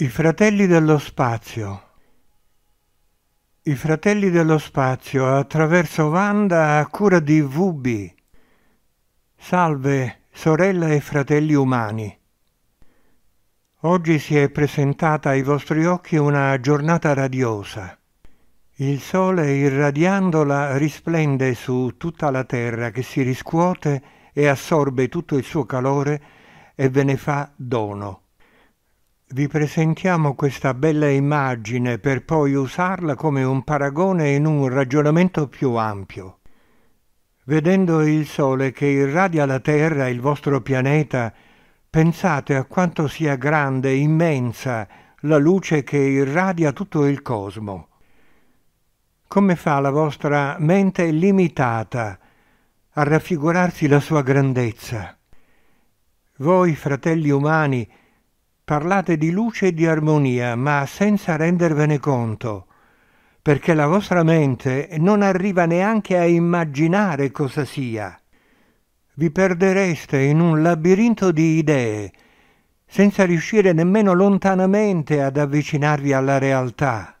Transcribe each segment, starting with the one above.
I Fratelli dello Spazio I Fratelli dello Spazio attraverso Wanda a cura di VB. Salve, sorella e fratelli umani. Oggi si è presentata ai vostri occhi una giornata radiosa. Il sole irradiandola risplende su tutta la terra che si riscuote e assorbe tutto il suo calore e ve ne fa dono. Vi presentiamo questa bella immagine per poi usarla come un paragone in un ragionamento più ampio. Vedendo il Sole che irradia la Terra, il vostro pianeta, pensate a quanto sia grande, immensa, la luce che irradia tutto il cosmo. Come fa la vostra mente limitata a raffigurarsi la sua grandezza? Voi, fratelli umani, Parlate di luce e di armonia, ma senza rendervene conto, perché la vostra mente non arriva neanche a immaginare cosa sia. Vi perdereste in un labirinto di idee, senza riuscire nemmeno lontanamente ad avvicinarvi alla realtà.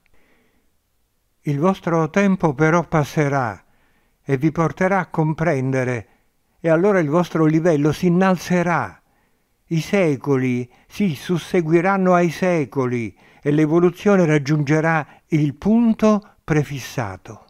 Il vostro tempo però passerà e vi porterà a comprendere, e allora il vostro livello si innalzerà i secoli si susseguiranno ai secoli e l'evoluzione raggiungerà il punto prefissato.